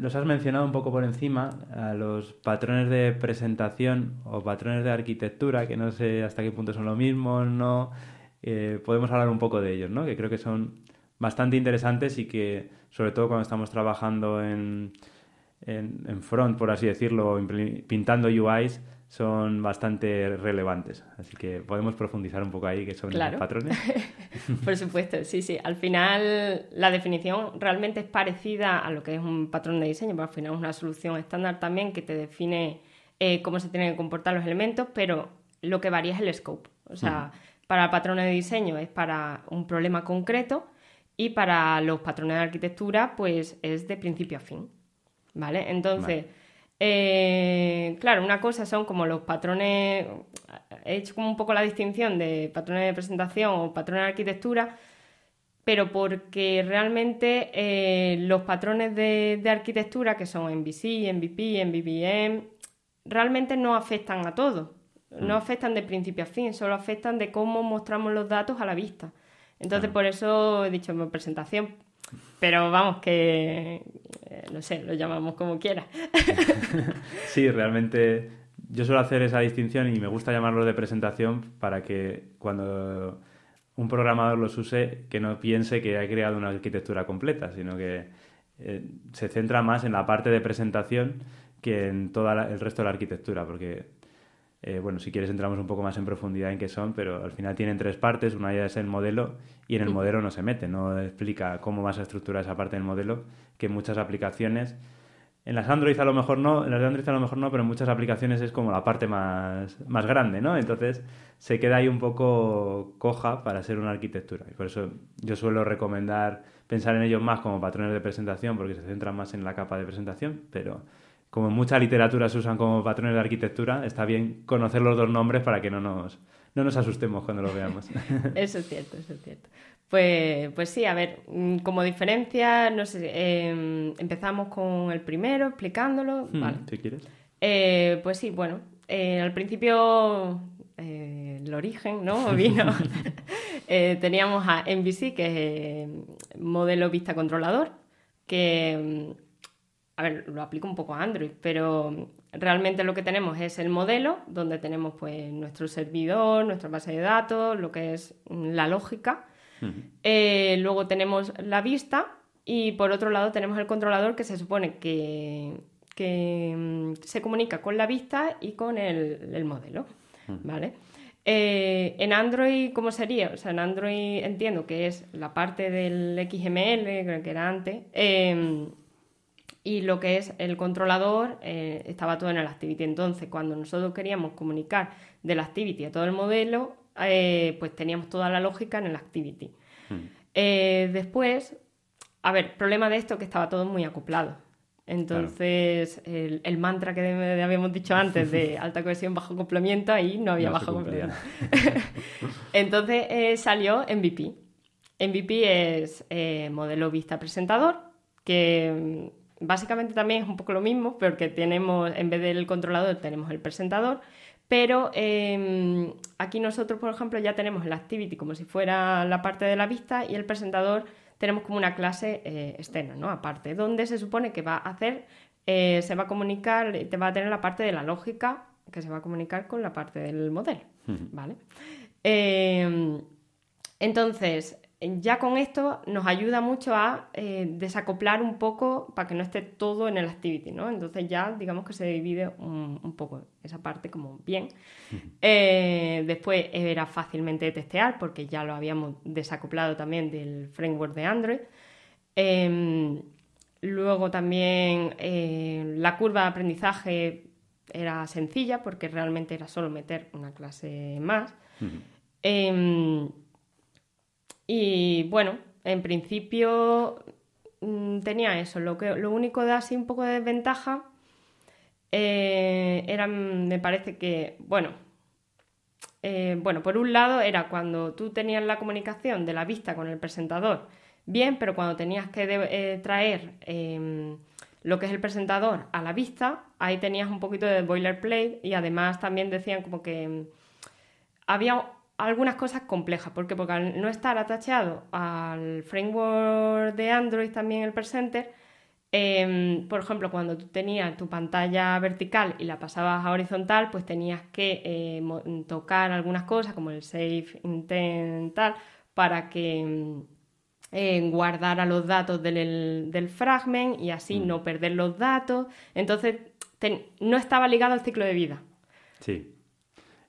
Los has mencionado un poco por encima, a los patrones de presentación o patrones de arquitectura, que no sé hasta qué punto son lo mismo, no. Eh, podemos hablar un poco de ellos, ¿no? Que creo que son bastante interesantes y que, sobre todo cuando estamos trabajando en, en front, por así decirlo, pintando UIs, son bastante relevantes. Así que podemos profundizar un poco ahí que son los patrones. Por supuesto, sí, sí. Al final la definición realmente es parecida a lo que es un patrón de diseño, pero al final es una solución estándar también que te define eh, cómo se tienen que comportar los elementos, pero lo que varía es el scope. O sea, hmm. para el patrón de diseño es para un problema concreto y para los patrones de arquitectura pues es de principio a fin. ¿Vale? Entonces... Eh, claro, una cosa son como los patrones, he hecho como un poco la distinción de patrones de presentación o patrones de arquitectura, pero porque realmente eh, los patrones de, arquitectura, que son MVC, MVP, MVVM, realmente no afectan a todo, no mm. afectan de principio a fin, solo afectan de cómo mostramos los datos a la vista. Entonces, por eso he dicho mi presentación, pero vamos, que eh, no sé, lo llamamos como quiera. sí, realmente yo suelo hacer esa distinción y me gusta llamarlo de presentación para que cuando un programador los use, que no piense que ha creado una arquitectura completa, sino que eh, se centra más en la parte de presentación que en todo el resto de la arquitectura, porque eh, bueno, si quieres entramos un poco más en profundidad en qué son, pero al final tienen tres partes. Una ya es el modelo y en el modelo no se mete, no explica cómo vas a estructurar esa parte del modelo, que muchas aplicaciones... En las Android a lo mejor no, en las Android a lo mejor no, pero en muchas aplicaciones es como la parte más, más grande, ¿no? Entonces se queda ahí un poco coja para ser una arquitectura. Y por eso yo suelo recomendar pensar en ellos más como patrones de presentación, porque se centran más en la capa de presentación, pero como en mucha literatura se usan como patrones de arquitectura, está bien conocer los dos nombres para que no nos, nos asustemos cuando lo veamos. eso es cierto, eso es cierto. Pues, pues sí, a ver, mm, como diferencia, no sé, em, empezamos con el primero, explicándolo. Hmm, vale. Si quieres. Eh, pues sí, bueno, eh, al principio eh, el origen, ¿no? Vino. teníamos a MVC, que es modelo vista controlador, que mm, a ver, lo aplico un poco a Android, pero realmente lo que tenemos es el modelo, donde tenemos pues nuestro servidor, nuestra base de datos, lo que es la lógica. Eh, luego tenemos la vista y por otro lado tenemos el controlador que se supone que, mm, se comunica con la vista y con el, modelo, ¿vale? Eh, en Android, ¿cómo sería? O sea, en Android entiendo que es la parte del XML, creo que era antes, em, y lo que es el controlador eh, estaba todo en el activity. Entonces, cuando nosotros queríamos comunicar del activity a todo el modelo, eh, pues teníamos toda la lógica en el activity. Hmm. Eh, después, a ver, problema de esto que estaba todo muy acoplado. Entonces, el, mantra que habíamos dicho antes de alta cohesión, bajo acoplamiento, ahí no había bajo acoplamiento. Entonces salió MVP. MVP es modelo vista presentador, que básicamente también es un poco lo mismo, porque tenemos, en vez del controlador, tenemos el presentador, pero em, aquí nosotros, por ejemplo, ya tenemos el activity como si fuera la parte de la vista y el presentador tenemos como una clase eh, externa, ¿no? Aparte, donde se supone que va a hacer, eh, se va a comunicar, te va a tener la parte de la lógica que se va a comunicar con la parte del modelo, ¿vale? Em, entonces, ya con esto nos ayuda mucho a eh, desacoplar un poco para que no esté todo en el activity, ¿no? Entonces ya digamos que se divide un, poco esa parte como bien. Eh, después era fácilmente de testear porque ya lo habíamos desacoplado también del framework de Android. Em, luego también eh, la curva de aprendizaje era sencilla porque realmente era solo meter una clase más. Y bueno, en principio mm, tenía eso. Lo, que, lo único de así un poco de desventaja eh, era, mm, me parece que, bueno, eh, bueno, por un lado era cuando tú tenías la comunicación de la vista con el presentador, bien, pero cuando tenías que eh, traer em, lo que es el presentador a la vista, ahí tenías un poquito de boilerplate y además también decían como que mm, había algunas cosas complejas. Porque al no estar atacheado al framework de Android, también el presenter, em, por ejemplo, cuando tú tenías tu pantalla vertical y la pasabas a horizontal, pues tenías que eh, tocar algunas cosas como el save intent tal, para que mm, eh, guardara los datos del, del fragment y así mm. no perder los datos. Entonces, no estaba ligado al ciclo de vida. Sí,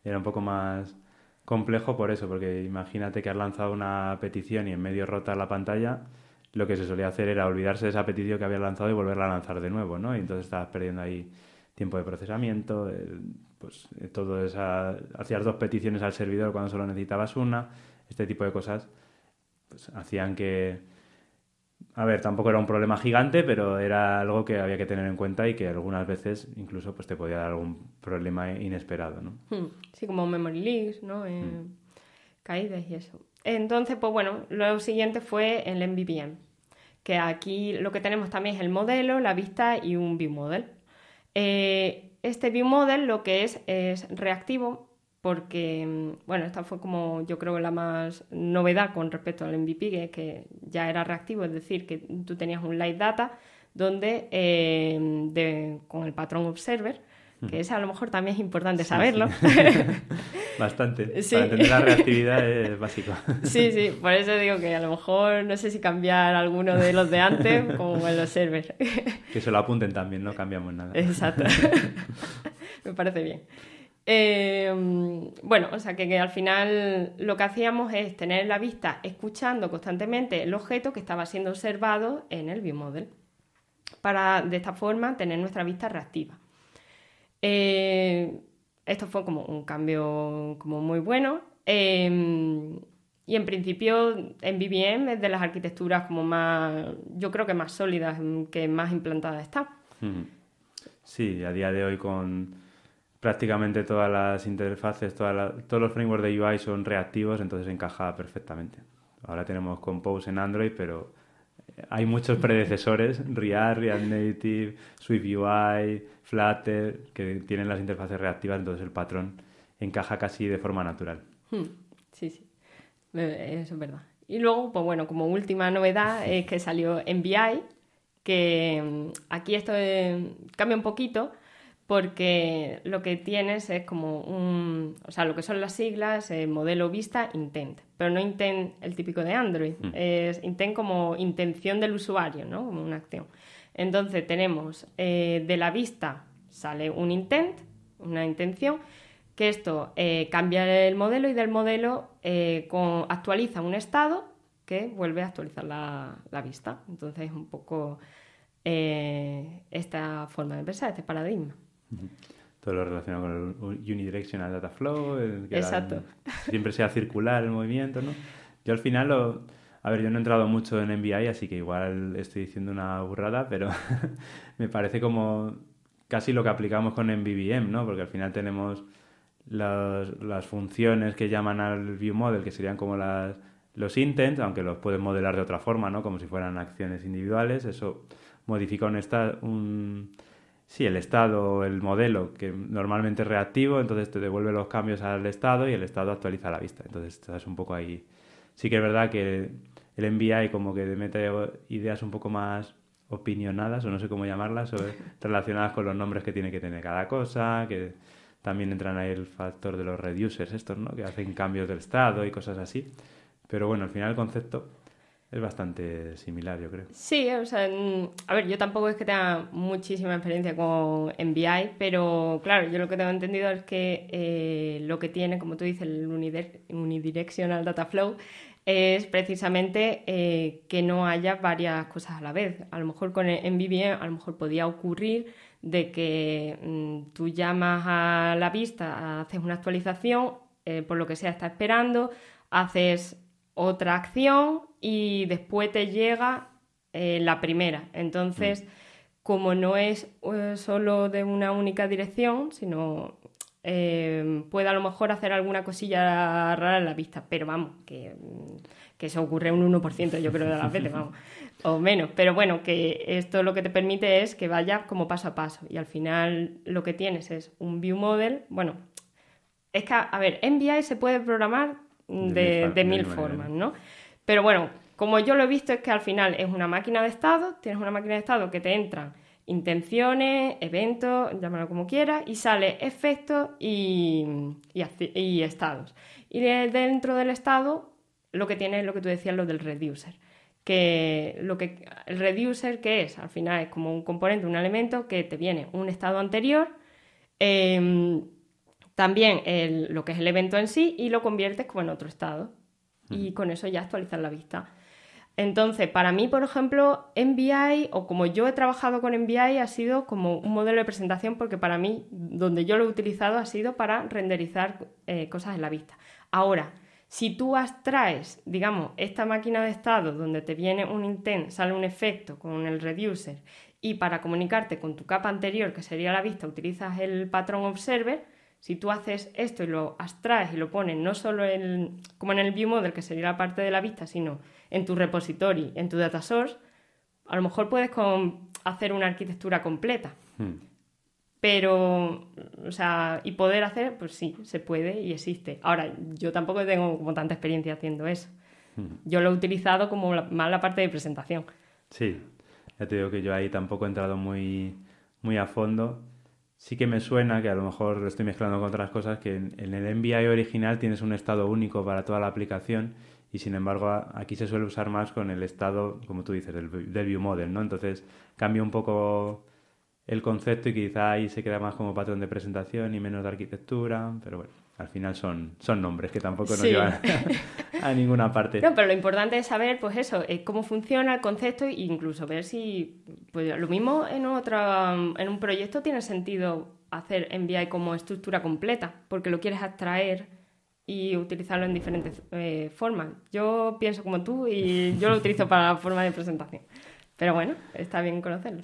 era un poco más complejo por eso, porque imagínate que has lanzado una petición y en medio rota la pantalla, lo que se solía hacer era olvidarse de esa petición que habías lanzado y volverla a lanzar de nuevo, ¿no? Y entonces estabas perdiendo ahí tiempo de procesamiento, pues todo esa... Hacías dos peticiones al servidor cuando solo necesitabas una, este tipo de cosas pues, hacían que a ver, tampoco era un problema gigante, pero era algo que había que tener en cuenta y que algunas veces incluso pues, te podía dar algún problema inesperado, ¿no? Hmm. Sí, como memory leaks, ¿no? Eh, hmm. Caídas y eso. Entonces, pues bueno, lo siguiente fue el MVVM, que aquí lo que tenemos también es el modelo, la vista y un view model. Eh, este view model lo que es es reactivo porque, mm, bueno, esta fue como yo creo la más novedad con respecto al MVP, que, que ya era reactivo, es decir, que tú tenías un live data donde eh, con el patrón observer, que hmm. es a lo mejor también es importante saberlo. Bastante. Para entender la reactividad es básico. Sí, sí, por eso digo que a lo mejor no sé si cambiar alguno de los de antes como el observer Que se lo apunten también, no cambiamos nada. Exacto. Me parece bien. Em, bueno, o sea que, al final lo que hacíamos es tener la vista escuchando constantemente el objeto que estaba siendo observado en el biomodel, para de esta forma tener nuestra vista reactiva. Em, esto fue como un cambio como muy bueno. Em, y en principio en vbm es de las arquitecturas como más, yo creo que más sólidas, que más implantadas está. Sí, a día de hoy con prácticamente todas las interfaces, todos los frameworks de UI son reactivos, entonces encaja perfectamente. Ahora tenemos Compose en Android, pero eh, hay muchos predecesores, React, React Native, Swift UI, Flutter, que tienen las interfaces reactivas, entonces el patrón encaja casi de forma natural. Hmm, sí, sí, eso es verdad. Y luego, pues bueno, como última novedad es que salió NBI, que mm, aquí esto eh, cambia un poquito, porque lo que tienes es como un, o sea, lo que son las siglas, eh, modelo vista, intent, pero no intent el típico de Android, mm. es intent como intención del usuario, ¿no? Como una acción. Entonces tenemos eh, de la vista sale un intent, una intención, que esto eh, cambia el modelo y del modelo eh, actualiza un estado que vuelve a actualizar la, la vista. Entonces es un poco esta forma de pensar, este paradigma. Todo lo relacionado con el unidirectional data flow, siempre sea circular el movimiento, ¿no? Yo al final lo, a ver, yo no he entrado mucho en MBI, así que igual estoy diciendo una burrada, pero me parece como casi lo que aplicamos con MVVM, ¿no? Porque al final tenemos las, funciones que llaman al view model, que serían como las, los intents, aunque los puedes modelar de otra forma, ¿no? Como si fueran acciones individuales. Eso modifica un, un, Sí, el estado, el modelo, que normalmente es reactivo, entonces te devuelve los cambios al estado y el estado actualiza la vista. Entonces estás un poco ahí. Sí que es verdad que el MBI como que te mete ideas un poco más opinionadas, o no sé cómo llamarlas, o relacionadas con los nombres que tiene que tener cada cosa, que también entran ahí el factor de los reducers estos, ¿no? Que hacen cambios del estado y cosas así. Pero bueno, al final el concepto es bastante similar, yo creo. Sí, o sea, a ver, yo tampoco es que tenga muchísima experiencia con MBI, pero claro, yo lo que tengo entendido es que eh, lo que tiene, como tú dices, el unidirectional data flow es precisamente eh, que no haya varias cosas a la vez. A lo mejor con envi a lo mejor podía ocurrir de que mm, tú llamas a la vista, haces una actualización, eh, por lo que sea está esperando, haces otra acción y después te llega eh, la primera. Entonces, mm. como no es eh, solo de una única dirección, sino em, puede a lo mejor hacer alguna cosilla rara en la vista, pero vamos, que, se mm, ocurre un 1% yo creo de la fe, vamos, o menos, pero bueno, que esto lo que te permite es que vaya como paso a paso y al final lo que tienes es un view model, bueno, es que, a ver, en se puede programar de, mil, formas, ¿no? Pero bueno, como yo lo he visto es que al final es una máquina de estado, tienes una máquina de estado que te entran intenciones, eventos, llámalo como quieras, y sale efectos y, estados. Y dentro del estado lo que tienes es lo que tú decías, lo del reducer. Que lo que el reducer, que es? Al final es como un componente, un elemento que te viene un estado anterior. Em, también lo que es el evento en sí y lo conviertes como en otro estado. Y con eso ya actualizas la vista. Entonces, para mí, por ejemplo, MBI o como yo he trabajado con MBI ha sido como un modelo de presentación porque para mí, donde yo lo he utilizado ha sido para renderizar eh, cosas en la vista. Ahora, si tú abstraes, digamos, esta máquina de estado donde te viene un intent, sale un efecto con el reducer y para comunicarte con tu capa anterior, que sería la vista, utilizas el patrón observer, si tú haces esto y lo abstraes y lo pones no solo en, como en el viewModel, que sería la parte de la vista, sino en tu repository, en tu data source, a lo mejor puedes hacer una arquitectura completa. Hmm. Pero, o sea, y poder hacer, pues sí, se puede y existe. Ahora, yo tampoco tengo tanta experiencia haciendo eso. Hmm. Yo lo he utilizado como más la parte de presentación. Sí, ya te digo que yo ahí tampoco he entrado muy, muy a fondo sí que me suena que a lo mejor lo estoy mezclando con otras cosas, que en, el MBI original tienes un estado único para toda la aplicación y sin embargo aquí se suele usar más con el estado, como tú dices, del, del view model, ¿no? Entonces cambia un poco el concepto y quizá ahí se queda más como patrón de presentación y menos de arquitectura, pero bueno al final son, son nombres que tampoco nos llevan a, ninguna parte. No, pero lo importante es saber, pues eso, eh, cómo funciona el concepto e incluso ver si, pues lo mismo en, otra, en un proyecto tiene sentido hacer MBI como estructura completa, porque lo quieres abstraer y utilizarlo en diferentes eh, formas. Yo pienso como tú y yo lo utilizo para la forma de presentación. Pero bueno, está bien conocerlo.